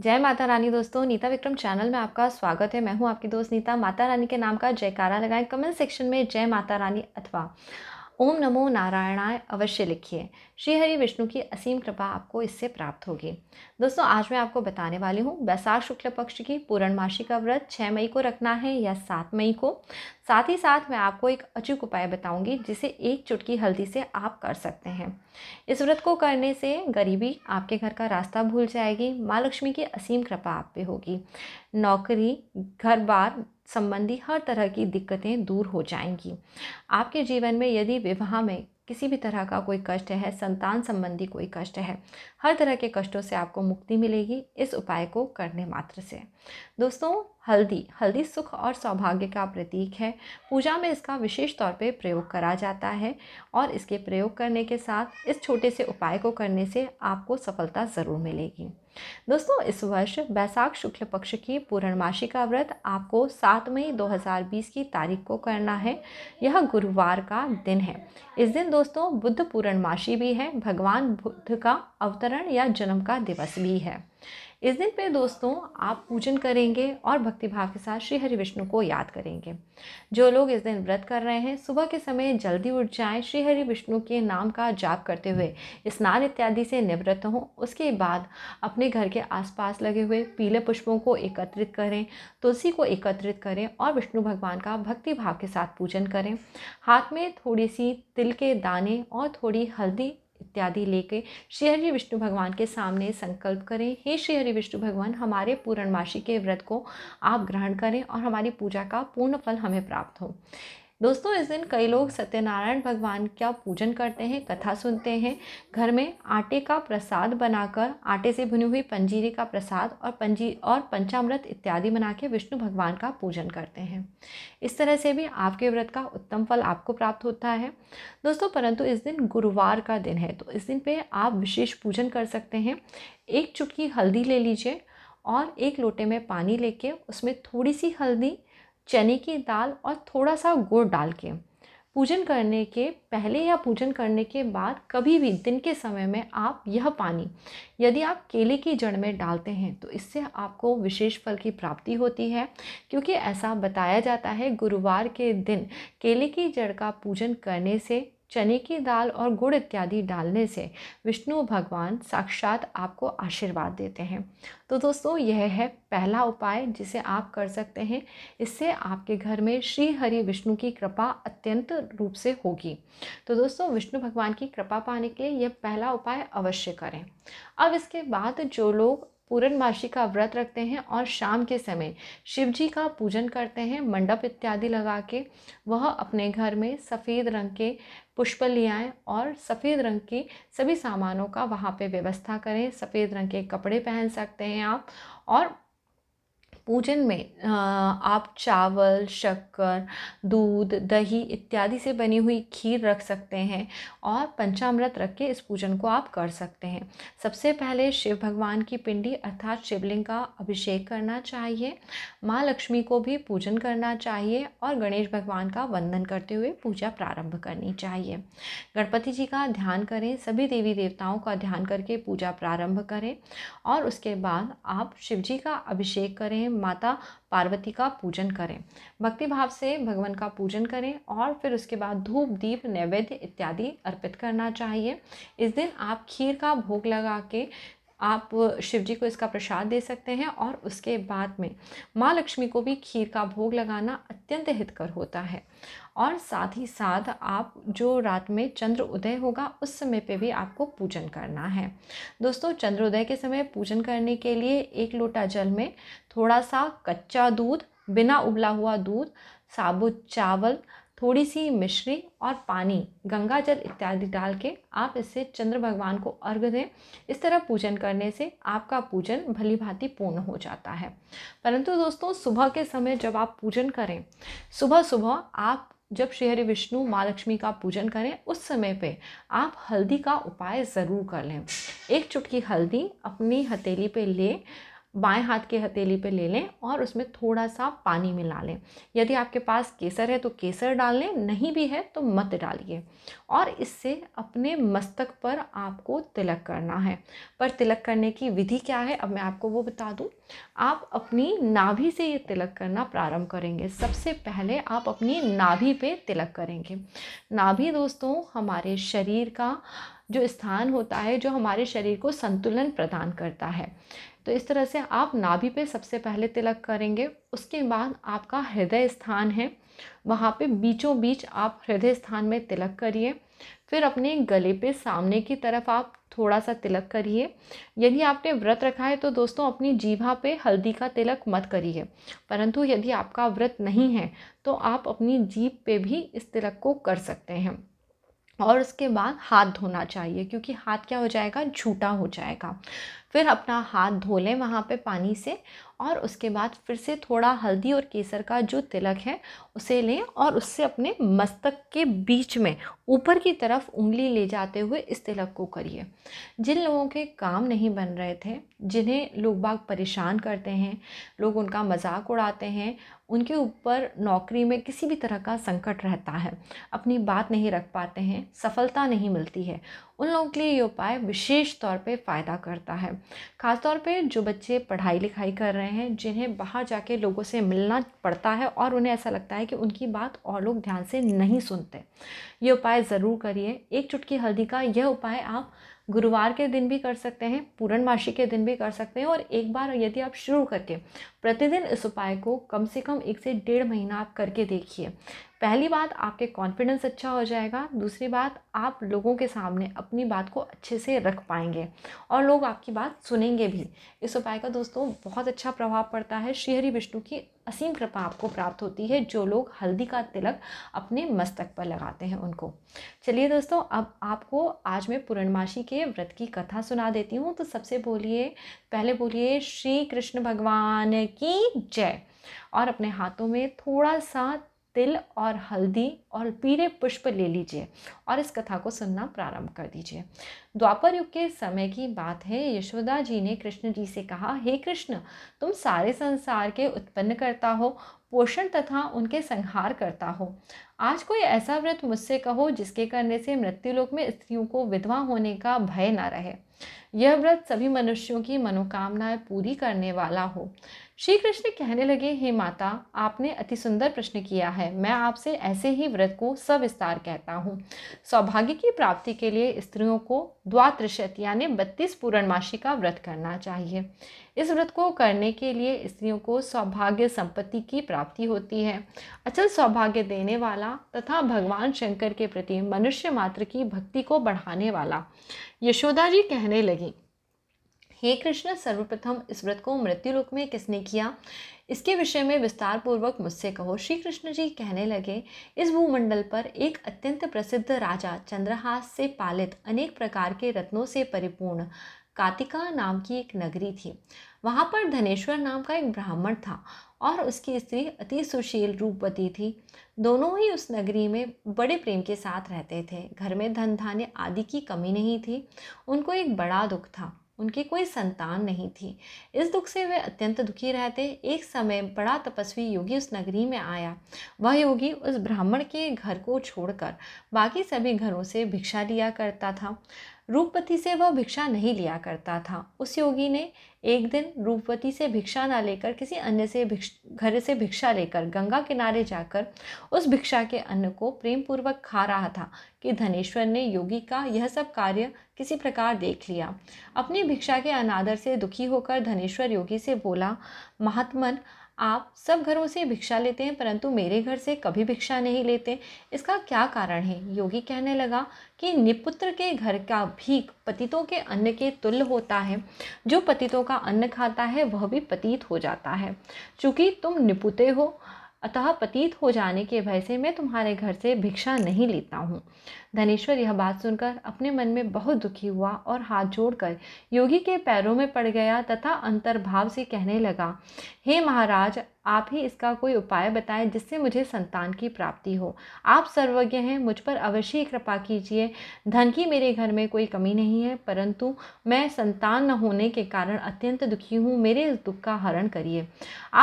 जय माता रानी दोस्तों नीता विक्रम चैनल में आपका स्वागत है मैं हूं आपकी दोस्त नीता माता रानी के नाम का जयकारा लगाएं कमेंट सेक्शन में जय माता रानी अथवा ओम नमो नारायणाय अवश्य लिखिए श्री हरि विष्णु की असीम कृपा आपको इससे प्राप्त होगी दोस्तों आज मैं आपको बताने वाली हूँ बैसाख शुक्ल पक्ष की पूर्णमासी का व्रत छः मई को रखना है या सात मई को साथ ही साथ मैं आपको एक अचूक उपाय बताऊंगी जिसे एक चुटकी हल्दी से आप कर सकते हैं इस व्रत को करने से गरीबी आपके घर का रास्ता भूल जाएगी माँ लक्ष्मी की असीम कृपा आप पे होगी नौकरी घर बार संबंधी हर तरह की दिक्कतें दूर हो जाएंगी आपके जीवन में यदि विवाह में किसी भी तरह का कोई कष्ट है संतान संबंधी कोई कष्ट है हर तरह के कष्टों से आपको मुक्ति मिलेगी इस उपाय को करने मात्र से दोस्तों हल्दी हल्दी सुख और सौभाग्य का प्रतीक है पूजा में इसका विशेष तौर पे प्रयोग करा जाता है और इसके प्रयोग करने के साथ इस छोटे से उपाय को करने से आपको सफलता ज़रूर मिलेगी दोस्तों इस वर्ष बैसाख शुक्ल पक्ष की पूर्णमासी का व्रत आपको 7 मई 2020 की तारीख को करना है यह गुरुवार का दिन है इस दिन दोस्तों बुद्ध पूर्णमासी भी है भगवान बुद्ध का अवतरण या जन्म का दिवस भी है इस दिन पे दोस्तों आप पूजन करेंगे और भक्तिभाव के साथ श्री हरि विष्णु को याद करेंगे जो लोग इस दिन व्रत कर रहे हैं सुबह के समय जल्दी उठ जाएं श्री हरि विष्णु के नाम का जाप करते हुए स्नान इत्यादि से निवृत्त हों उसके बाद अपने घर के आसपास लगे हुए पीले पुष्पों को एकत्रित करें तुलसी को एकत्रित करें और विष्णु भगवान का भक्तिभाव के साथ पूजन करें हाथ में थोड़ी सी तिल के दाने और थोड़ी हल्दी इत्यादि लेके श्री हरि विष्णु भगवान के सामने संकल्प करें हे श्री हरि विष्णु भगवान हमारे पूर्णमासी के व्रत को आप ग्रहण करें और हमारी पूजा का पूर्ण फल हमें प्राप्त हो दोस्तों इस दिन कई लोग सत्यनारायण भगवान का पूजन करते हैं कथा सुनते हैं घर में आटे का प्रसाद बनाकर आटे से भुनी हुई पंजीरी का प्रसाद और पंजी और पंचामृत इत्यादि बना के विष्णु भगवान का पूजन करते हैं इस तरह से भी आपके व्रत का उत्तम फल आपको प्राप्त होता है दोस्तों परंतु इस दिन गुरुवार का दिन है तो इस दिन पर आप विशेष पूजन कर सकते हैं एक चुटकी हल्दी ले लीजिए और एक लोटे में पानी लेके उसमें थोड़ी सी हल्दी चने की दाल और थोड़ा सा गुड़ डाल के पूजन करने के पहले या पूजन करने के बाद कभी भी दिन के समय में आप यह पानी यदि आप केले की जड़ में डालते हैं तो इससे आपको विशेष फल की प्राप्ति होती है क्योंकि ऐसा बताया जाता है गुरुवार के दिन केले की जड़ का पूजन करने से चने की दाल और गुड़ इत्यादि डालने से विष्णु भगवान साक्षात आपको आशीर्वाद देते हैं तो दोस्तों यह है पहला उपाय जिसे आप कर सकते हैं इससे आपके घर में श्री हरि विष्णु की कृपा अत्यंत रूप से होगी तो दोस्तों विष्णु भगवान की कृपा पाने के लिए यह पहला उपाय अवश्य करें अब इसके बाद जो लोग पूरनमासी का व्रत रखते हैं और शाम के समय शिव जी का पूजन करते हैं मंडप इत्यादि लगा के वह अपने घर में सफ़ेद रंग के पुष्प ले आएँ और सफ़ेद रंग की सभी सामानों का वहाँ पे व्यवस्था करें सफ़ेद रंग के कपड़े पहन सकते हैं आप और पूजन में आप चावल शक्कर दूध दही इत्यादि से बनी हुई खीर रख सकते हैं और पंचामृत रख के इस पूजन को आप कर सकते हैं सबसे पहले शिव भगवान की पिंडी अर्थात शिवलिंग का अभिषेक करना चाहिए माँ लक्ष्मी को भी पूजन करना चाहिए और गणेश भगवान का वंदन करते हुए पूजा प्रारंभ करनी चाहिए गणपति जी का ध्यान करें सभी देवी देवताओं का ध्यान करके पूजा प्रारंभ करें और उसके बाद आप शिव जी का अभिषेक करें माता पार्वती का पूजन करें भक्ति भाव से भगवान का पूजन करें और फिर उसके बाद धूप दीप नैवेद्य इत्यादि अर्पित करना चाहिए इस दिन आप खीर का भोग लगा के आप शिव जी को इसका प्रसाद दे सकते हैं और उसके बाद में माँ लक्ष्मी को भी खीर का भोग लगाना अत्यंत हितकर होता है और साथ ही साथ आप जो रात में चंद्र उदय होगा उस समय पे भी आपको पूजन करना है दोस्तों चंद्रोदय के समय पूजन करने के लिए एक लोटा जल में थोड़ा सा कच्चा दूध बिना उबला हुआ दूध साबुत चावल थोड़ी सी मिश्री और पानी गंगा जल इत्यादि डाल के आप इससे चंद्र भगवान को अर्घ दें इस तरह पूजन करने से आपका पूजन भली भांति पूर्ण हो जाता है परंतु दोस्तों सुबह के समय जब आप पूजन करें सुबह सुबह आप जब श्रीहरी विष्णु माँ लक्ष्मी का पूजन करें उस समय पे आप हल्दी का उपाय ज़रूर कर लें एक चुटकी हल्दी अपनी हथेली पे लें बाएं हाथ की हथेली पे ले लें और उसमें थोड़ा सा पानी मिला लें यदि आपके पास केसर है तो केसर डाल लें नहीं भी है तो मत डालिए और इससे अपने मस्तक पर आपको तिलक करना है पर तिलक करने की विधि क्या है अब मैं आपको वो बता दूँ आप अपनी नाभि से ये तिलक करना प्रारंभ करेंगे सबसे पहले आप अपनी नाभि पे तिलक करेंगे नाभि दोस्तों हमारे शरीर का जो स्थान होता है जो हमारे शरीर को संतुलन प्रदान करता है तो इस तरह से आप नाभि पे सबसे पहले तिलक करेंगे उसके बाद आपका हृदय स्थान है वहाँ पे बीचों बीच आप हृदय स्थान में तिलक करिए फिर अपने गले पे सामने की तरफ आप थोड़ा सा तिलक करिए यदि आपने व्रत रखा है तो दोस्तों अपनी जीभा पे हल्दी का तिलक मत करिए परंतु यदि आपका व्रत नहीं है तो आप अपनी जीभ पे भी इस तिलक को कर सकते हैं और उसके बाद हाथ धोना चाहिए क्योंकि हाथ क्या हो जाएगा झूठा हो जाएगा फिर अपना हाथ धो लें वहाँ पे पानी से और उसके बाद फिर से थोड़ा हल्दी और केसर का जो तिलक है उसे लें और उससे अपने मस्तक के बीच में ऊपर की तरफ उंगली ले जाते हुए इस तिलक को करिए जिन लोगों के काम नहीं बन रहे थे जिन्हें लोग बाग परेशान करते हैं लोग उनका मजाक उड़ाते हैं उनके ऊपर नौकरी में किसी भी तरह का संकट रहता है अपनी बात नहीं रख पाते हैं सफलता नहीं मिलती है उन लोगों के लिए ये उपाय विशेष तौर पे फ़ायदा करता है ख़ासतौर पे जो बच्चे पढ़ाई लिखाई कर रहे हैं जिन्हें बाहर जाके लोगों से मिलना पड़ता है और उन्हें ऐसा लगता है कि उनकी बात और लोग ध्यान से नहीं सुनते ये उपाय ज़रूर करिए एक चुटकी हल्दी का यह उपाय आप गुरुवार के दिन भी कर सकते हैं पूर्णमासी के दिन भी कर सकते हैं और एक बार यदि आप शुरू करके प्रतिदिन इस उपाय को कम से कम एक से डेढ़ महीना आप करके देखिए पहली बात आपके कॉन्फिडेंस अच्छा हो जाएगा दूसरी बात आप लोगों के सामने अपनी बात को अच्छे से रख पाएंगे और लोग आपकी बात सुनेंगे भी इस उपाय का दोस्तों बहुत अच्छा प्रभाव पड़ता है श्रीहरी विष्णु की असीम कृपा आपको प्राप्त होती है जो लोग हल्दी का तिलक अपने मस्तक पर लगाते हैं उनको चलिए दोस्तों अब आपको आज मैं पूर्णमासी के व्रत की कथा सुना देती हूँ तो सबसे बोलिए पहले बोलिए श्री कृष्ण भगवान की जय और अपने हाथों में थोड़ा सा तिल और हल्दी और पीले पुष्प ले लीजिए और इस कथा को सुनना प्रारंभ कर दीजिए द्वापर युग के समय की बात है यशोदा जी ने कृष्ण जी से कहा हे कृष्ण तुम सारे संसार के उत्पन्न करता हो पोषण तथा उनके संहार करता हो आज कोई ऐसा व्रत मुझसे कहो जिसके करने से मृत्युलोक में स्त्रियों को विधवा होने का भय ना रहे यह व्रत सभी मनुष्यों की मनोकामनाएं पूरी करने वाला हो श्री कृष्ण कहने लगे हे माता आपने अति सुंदर प्रश्न किया है मैं आपसे ऐसे ही व्रत को सविस्तार कहता हूँ सौभाग्य की प्राप्ति के लिए स्त्रियों को द्वात्रिशत यानी बत्तीस पूर्णमासी का व्रत करना चाहिए इस व्रत को करने के लिए स्त्रियों को सौभाग्य संपत्ति की प्राप्ति होती है अचल सौभाग्य देने वाला तथा भगवान शंकर के प्रति मनुष्य मात्र की भक्ति को बढ़ाने वाला यशोदा जी कहने लगी हे कृष्ण सर्वप्रथम इस व्रत को मृत्युलोक में किसने किया इसके विषय में विस्तार पूर्वक मुझसे कहो श्री कृष्ण जी कहने लगे इस भूमंडल पर एक अत्यंत प्रसिद्ध राजा चंद्रहास से पालित अनेक प्रकार के रत्नों से परिपूर्ण कातिका नाम की एक नगरी थी वहाँ पर धनेश्वर नाम का एक ब्राह्मण था और उसकी स्त्री अति सुशील रूपवती थी दोनों ही उस नगरी में बड़े प्रेम के साथ रहते थे घर में धन धान्य आदि की कमी नहीं थी उनको एक बड़ा दुख था उनकी कोई संतान नहीं थी इस दुख से वे अत्यंत दुखी रहते एक समय बड़ा तपस्वी योगी उस नगरी में आया वह योगी उस ब्राह्मण के घर को छोड़कर बाकी सभी घरों से भिक्षा लिया करता था रूपवती से वह भिक्षा नहीं लिया करता था उस योगी ने एक दिन रूपवती से भिक्षा ना लेकर किसी अन्य से भिक्ष घर से भिक्षा लेकर गंगा किनारे जाकर उस भिक्षा के अन्न को प्रेमपूर्वक खा रहा था कि धनेश्वर ने योगी का यह सब कार्य किसी प्रकार देख लिया अपनी भिक्षा के अनादर से दुखी होकर धनेश्वर योगी से बोला महात्मन आप सब घरों से भिक्षा लेते हैं परंतु मेरे घर से कभी भिक्षा नहीं लेते इसका क्या कारण है योगी कहने लगा कि निपुत्र के घर का भीख पतितों के अन्न के तुल्य होता है जो पतितों का अन्न खाता है वह भी पतित हो जाता है चूँकि तुम निपुते हो अतः पतित हो जाने के भय से मैं तुम्हारे घर से भिक्षा नहीं लेता हूँ धनेश्वर यह बात सुनकर अपने मन में बहुत दुखी हुआ और हाथ जोड़कर योगी के पैरों में पड़ गया तथा अंतर्भाव से कहने लगा हे महाराज आप ही इसका कोई उपाय बताएं जिससे मुझे संतान की प्राप्ति हो आप सर्वज्ञ हैं मुझ पर अवश्य कृपा कीजिए धन की मेरे घर में कोई कमी नहीं है परंतु मैं संतान न होने के कारण अत्यंत दुखी हूँ मेरे इस दुख का हरण करिए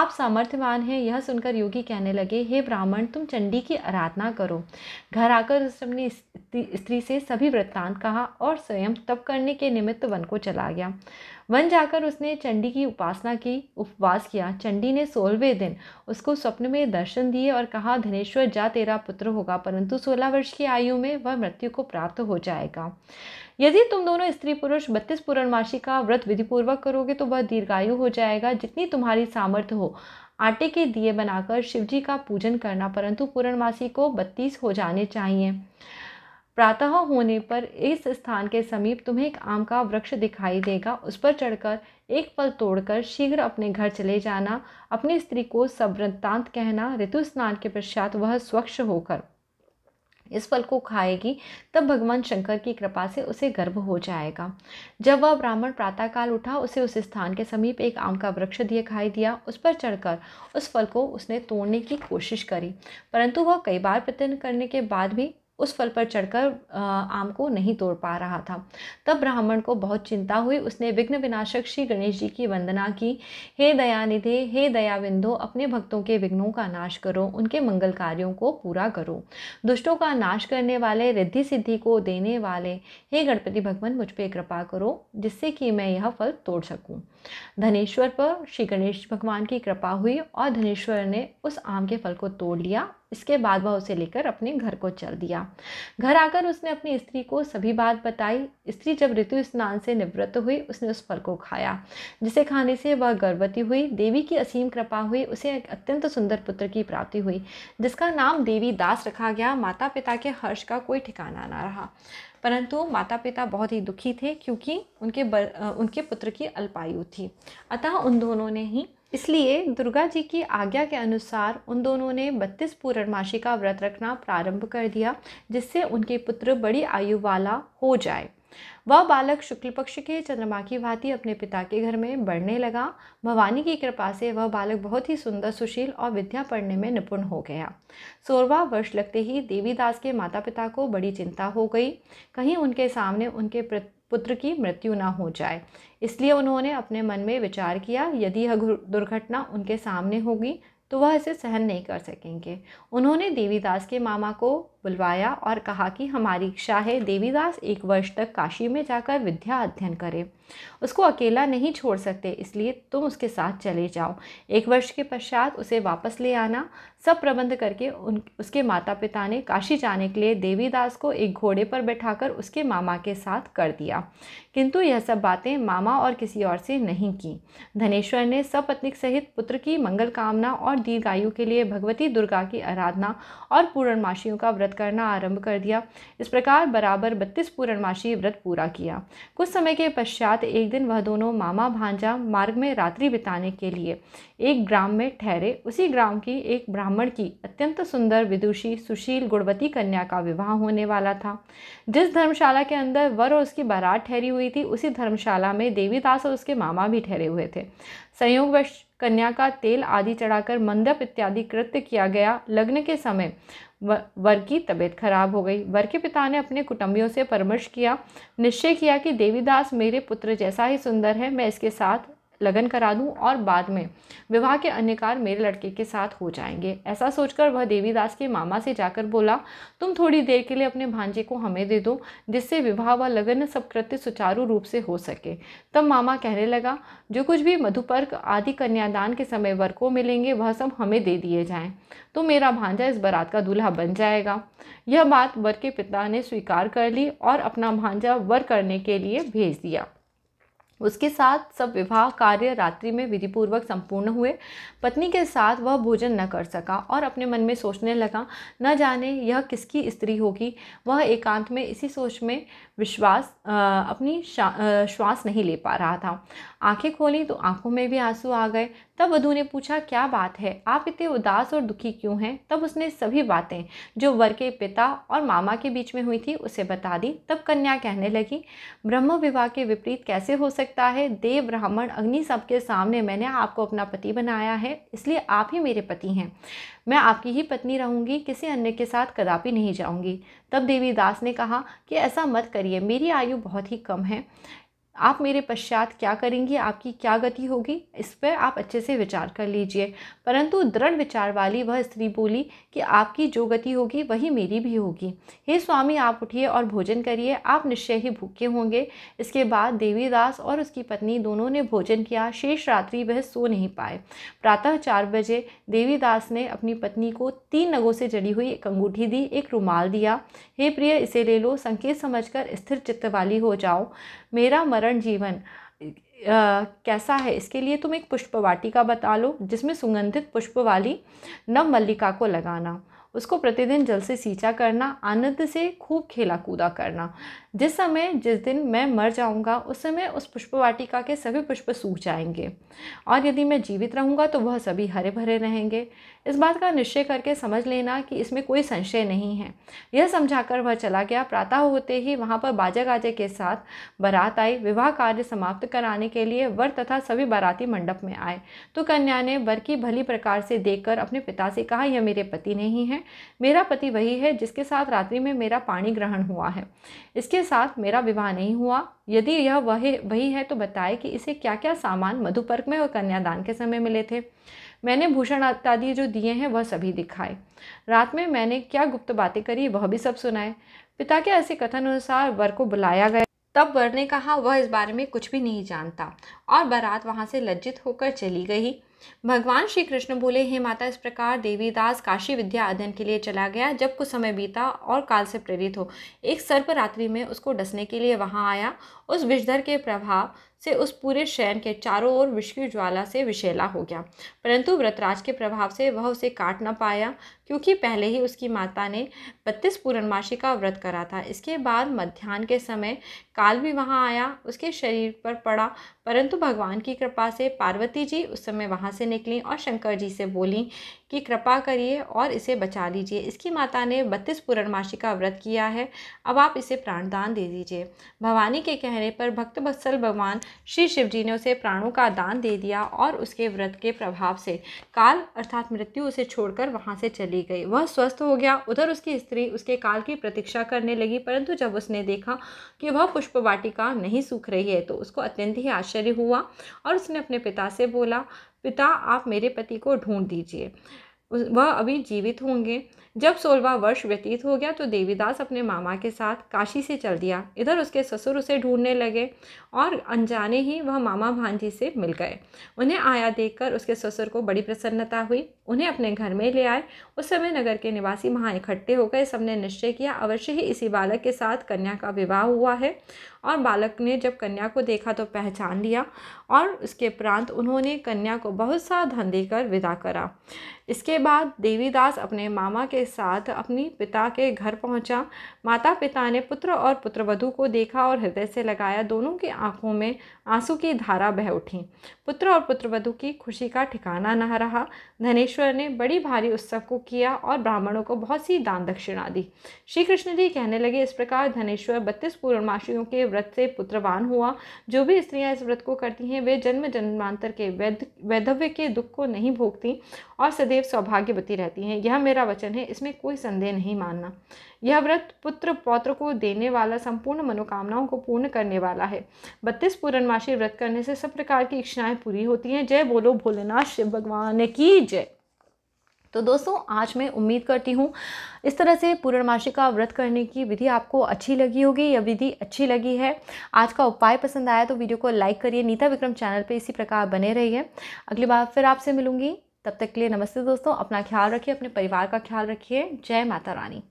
आप सामर्थ्यवान हैं यह सुनकर योगी कहने लगे हे ब्राह्मण तुम चंडी की आराधना करो घर आकर उसने अपनी स्त्री से सभी वृत्तांत कहा और स्वयं तप करने के निमित्त वन को चला गया वन जाकर उसने चंडी की उपासना की उपवास किया चंडी ने सोलहवें दिन उसको स्वप्न में दर्शन दिए और कहा धनेश्वर जा तेरा पुत्र होगा परंतु सोलह वर्ष की आयु में वह मृत्यु को प्राप्त हो जाएगा यदि तुम दोनों स्त्री पुरुष बत्तीस पूर्णमासी का व्रत विधिपूर्वक करोगे तो वह दीर्घायु हो जाएगा जितनी तुम्हारी सामर्थ्य हो आटे के दिए बनाकर शिवजी का पूजन करना परंतु पूर्णमासी को बत्तीस हो जाने चाहिए प्रातः होने पर इस स्थान के समीप तुम्हें एक आम का वृक्ष दिखाई देगा उस पर चढ़कर एक फल तोड़कर शीघ्र अपने घर चले जाना अपनी स्त्री को सवृत्तांत कहना ऋतु स्नान के पश्चात वह स्वच्छ होकर इस फल को खाएगी तब भगवान शंकर की कृपा से उसे गर्भ हो जाएगा जब वह ब्राह्मण प्रातःकाल उठा उसे उस स्थान के समीप एक आम का वृक्ष दिखाई दिया उस पर चढ़कर उस फल को उसने तोड़ने की कोशिश करी परंतु वह कई बार प्रयत्न करने के बाद भी उस फल पर चढ़कर आम को नहीं तोड़ पा रहा था तब ब्राह्मण को बहुत चिंता हुई उसने विघ्न विनाशक श्री गणेश जी की वंदना की हे दयानिधे हे दयाविंदो अपने भक्तों के विघ्नों का नाश करो उनके मंगल कार्यों को पूरा करो दुष्टों का नाश करने वाले रिद्धि सिद्धि को देने वाले हे गणपति भगवान मुझ पर कृपा करो जिससे कि मैं यह फल तोड़ सकूँ धनेश्वर पर श्री गणेश भगवान की कृपा हुई और धनेश्वर ने उस आम के फल को तोड़ लिया इसके बाद वह उसे लेकर अपने घर को चल दिया घर आकर उसने अपनी स्त्री को सभी बात बताई स्त्री जब ऋतु स्नान से निवृत्त हुई उसने उस फल को खाया जिसे खाने से वह गर्भवती हुई देवी की असीम कृपा हुई उसे एक अत्यंत सुंदर पुत्र की प्राप्ति हुई जिसका नाम देवी दास रखा गया माता पिता के हर्ष का कोई ठिकाना ना रहा परंतु माता पिता बहुत ही दुखी थे क्योंकि उनके बर, उनके पुत्र की अल्पायु थी अतः उन दोनों ने ही इसलिए दुर्गा जी की आज्ञा के अनुसार उन दोनों ने बत्तीस पूर्णमासी का व्रत रखना प्रारंभ कर दिया जिससे उनके पुत्र बड़ी आयु वाला हो जाए वह बालक शुक्ल पक्ष के चंद्रमा की भांति अपने पिता के घर में बढ़ने लगा भवानी की कृपा से वह बालक बहुत ही सुंदर सुशील और विद्या पढ़ने में निपुण हो गया सोलवा वर्ष लगते ही देवीदास के माता पिता को बड़ी चिंता हो गई कहीं उनके सामने उनके पुत्र की मृत्यु ना हो जाए इसलिए उन्होंने अपने मन में विचार किया यदि यह दुर्घटना उनके सामने होगी तो वह इसे सहन नहीं कर सकेंगे उन्होंने देवीदास के मामा को बुलवाया और कहा कि हमारी इच्छा है देवीदास एक वर्ष तक काशी में जाकर विद्या अध्ययन करे उसको अकेला नहीं छोड़ सकते इसलिए तुम उसके साथ चले जाओ एक वर्ष के पश्चात उसे वापस ले आना सब प्रबंध करके उन उसके माता पिता ने काशी जाने के लिए देवीदास को एक घोड़े पर बैठाकर उसके मामा के साथ कर दिया किंतु यह सब बातें मामा और किसी और से नहीं की धनेश्वर ने सब पत्नी सहित पुत्र की मंगल कामना और दीर्घायु के लिए भगवती दुर्गा की आराधना और पूर्णमाशियों का व्रत व्रत करना आरंभ कर दिया इस प्रकार बराबर बत्तीस पूर्णमासी व्रत पूरा किया कुछ समय के पश्चात एक दिन वह दोनों मामा भांजा मार्ग में रात्रि बिताने के लिए एक ग्राम में ठहरे उसी ग्राम की एक ब्राह्मण की अत्यंत सुंदर विदुषी सुशील गुणवती कन्या का विवाह होने वाला था जिस धर्मशाला के अंदर वर और उसकी बारात ठहरी हुई थी उसी धर्मशाला में देवीदास और उसके मामा भी ठहरे हुए थे संयोग कन्या का तेल आदि चढ़ाकर मंडप इत्यादि कृत्य किया गया लग्न के समय वर की तबीयत खराब हो गई वर के पिता ने अपने कुटुंबियों से परामर्श किया निश्चय किया कि देवीदास मेरे पुत्र जैसा ही सुंदर है मैं इसके साथ लगन करा दूं और बाद में विवाह के अन्य कार्य मेरे लड़के के साथ हो जाएंगे ऐसा सोचकर वह देवीदास के मामा से जाकर बोला तुम थोड़ी देर के लिए अपने भांजे को हमें दे दो जिससे विवाह व लगन सब कृत्य सुचारू रूप से हो सके तब मामा कहने लगा जो कुछ भी मधुपर्क आदि कन्यादान के समय वर को मिलेंगे वह सब हमें दे दिए जाएँ तो मेरा भांजा इस बारात का दूल्हा बन जाएगा यह बात वर के पिता ने स्वीकार कर ली और अपना भांजा वर करने के लिए भेज दिया उसके साथ सब विवाह कार्य रात्रि में विधिपूर्वक संपूर्ण हुए पत्नी के साथ वह भोजन न कर सका और अपने मन में सोचने लगा न जाने यह किसकी स्त्री होगी वह एकांत में इसी सोच में विश्वास आ, अपनी श्वास नहीं ले पा रहा था आंखें खोली तो आंखों में भी आंसू आ गए तब वधू ने पूछा क्या बात है आप इतने उदास और दुखी क्यों हैं तब उसने सभी बातें जो वर के पिता और मामा के बीच में हुई थी उसे बता दी तब कन्या कहने लगी ब्रह्म विवाह के विपरीत कैसे हो सके सकता है देव ब्राह्मण अग्नि सबके सामने मैंने आपको अपना पति बनाया है इसलिए आप ही मेरे पति हैं मैं आपकी ही पत्नी रहूंगी किसी अन्य के साथ कदापि नहीं जाऊंगी तब देवीदास ने कहा कि ऐसा मत करिए मेरी आयु बहुत ही कम है आप मेरे पश्चात क्या करेंगे आपकी क्या गति होगी इस पर आप अच्छे से विचार कर लीजिए परंतु दृढ़ विचार वाली वह स्त्री बोली कि आपकी जो गति होगी वही मेरी भी होगी हे स्वामी आप उठिए और भोजन करिए आप निश्चय ही भूखे होंगे इसके बाद देवीदास और उसकी पत्नी दोनों ने भोजन किया शेष रात्रि वह सो नहीं पाए प्रातः चार बजे देवीदास ने अपनी पत्नी को तीन नगों से जड़ी हुई एक अंगूठी दी एक रुमाल दिया हे प्रिय इसे ले लो संकेत समझ स्थिर चित्त वाली हो जाओ मेरा मरण जीवन Uh, कैसा है इसके लिए तुम एक पुष्प वाटिका बता लो जिसमें सुगंधित पुष्प वाली नव मल्लिका को लगाना उसको प्रतिदिन जल से सींचा करना आनंद से खूब खेला कूदा करना जिस समय जिस दिन मैं मर जाऊँगा उस समय उस पुष्प वाटिका के सभी पुष्प सूख जाएंगे और यदि मैं जीवित रहूंगा तो वह सभी हरे भरे रहेंगे इस बात का निश्चय करके समझ लेना कि इसमें कोई संशय नहीं है यह समझाकर वह चला गया प्रातः होते ही वहाँ पर बाजा गाजे के साथ बारात आई विवाह कार्य समाप्त कराने के लिए वर तथा सभी बाराती मंडप में आए तो कन्या ने वर की भली प्रकार से देख अपने पिता से कहा यह मेरे पति नहीं है मेरा पति वही है जिसके साथ रात्रि में मेरा पाणी ग्रहण हुआ है इसके इसके साथ मेरा विवाह नहीं हुआ यदि यह वह वही है तो बताए कि इसे क्या क्या सामान मधुपर्क में और कन्यादान के समय मिले थे मैंने भूषण आदि जो दिए हैं वह सभी दिखाए रात में मैंने क्या गुप्त बातें करी वह भी सब सुनाए पिता के ऐसे कथन अनुसार वर को बुलाया गया तब वर ने कहा वह इस बारे में कुछ भी नहीं जानता और बारात वहाँ से लज्जित होकर चली गई भगवान श्री कृष्ण बोले हे माता इस प्रकार देवीदास काशी विद्या अध्ययन के लिए चला गया जब कुछ समय बीता और काल से प्रेरित हो एक सर्प रात्रि में उसको डसने के लिए वहाँ आया उस विषधर के प्रभाव से उस पूरे शयन के चारों ओर विष्णु ज्वाला से विशेला हो गया परंतु व्रतराज के प्रभाव से वह उसे काट ना पाया क्योंकि पहले ही उसकी माता ने बत्तीस पूर्णमासी का व्रत करा था इसके बाद मध्यान्ह के समय काल भी वहाँ आया उसके शरीर पर पड़ा परंतु भगवान की कृपा से पार्वती जी उस समय वहाँ से निकली और शंकर जी से बोली कि कृपा करिए और इसे बचा लीजिए इसकी माता ने बत्तीस पूर्णमासी का व्रत किया है अब आप इसे प्राणदान दे दीजिए भवानी के कहने पर भक्त बत्सल भगवान श्री शिव जी ने उसे प्राणों का दान दे दिया और उसके व्रत के प्रभाव से काल अर्थात मृत्यु उसे छोड़कर वहाँ से चली गई वह स्वस्थ हो गया उधर उसकी स्त्री उसके काल की प्रतीक्षा करने लगी परंतु जब उसने देखा कि वह पुष्प वाटिका नहीं सूख रही है तो उसको अत्यंत ही आश्चर्य हुआ और उसने अपने पिता से बोला पिता आप मेरे पति को ढूंढ दीजिए वह अभी जीवित होंगे जब सोलवा वर्ष व्यतीत हो गया तो देवीदास अपने मामा के साथ काशी से चल दिया इधर उसके ससुर उसे ढूंढने लगे और अनजाने ही वह मामा भांजी से मिल गए उन्हें आया देखकर उसके ससुर को बड़ी प्रसन्नता हुई उन्हें अपने घर में ले आए उस समय नगर के निवासी वहाँ इकट्ठे हो गए सबने निश्चय किया अवश्य ही इसी बालक के साथ कन्या का विवाह हुआ है और बालक ने जब कन्या को देखा तो पहचान लिया और उसके प्रांत उन्होंने कन्या को बहुत सा धन देकर विदा करा इसके बाद देवीदास अपने मामा के साथ अपनी पिता के घर पहुंचा माता पिता ने पुत्र और पुत्रवधु को देखा और हृदय से लगाया दोनों की आंखों में आंसू की धारा बह उठी पुत्र और पुत्रवधु की खुशी का ठिकाना न रहा धनेश्वर ने बड़ी भारी उत्सव को किया और ब्राह्मणों को बहुत सी दान दक्षिणा दी श्री कृष्ण जी कहने लगे इस प्रकार धनेश्वर बत्तीस पूर्णमाशियों के व्रत से पुत्रवान हुआ जो भी स्त्रियां इस व्रत को करती हैं वे जन्म जन्मांतर के वैध वैधव्य के दुख को नहीं भोगती और सदैव सौभाग्यवती रहती हैं यह मेरा वचन है इसमें कोई संदेह नहीं मानना यह व्रत पुत्र पौत्र को देने वाला संपूर्ण मनोकामनाओं को पूर्ण करने वाला है बत्तीस पूर्णमासी व्रत करने से सब प्रकार की इच्छाएं पूरी होती हैं जय बोलो भोलेनाथ शिव भगवान की जय तो दोस्तों आज मैं उम्मीद करती हूँ इस तरह से पूर्णमासी का व्रत करने की विधि आपको अच्छी लगी होगी यह विधि अच्छी लगी है आज का उपाय पसंद आया तो वीडियो को लाइक करिए नीता विक्रम चैनल पे इसी प्रकार बने रहिए अगली बार फिर आपसे मिलूंगी तब तक के लिए नमस्ते दोस्तों अपना ख्याल रखिए अपने परिवार का ख्याल रखिए जय माता रानी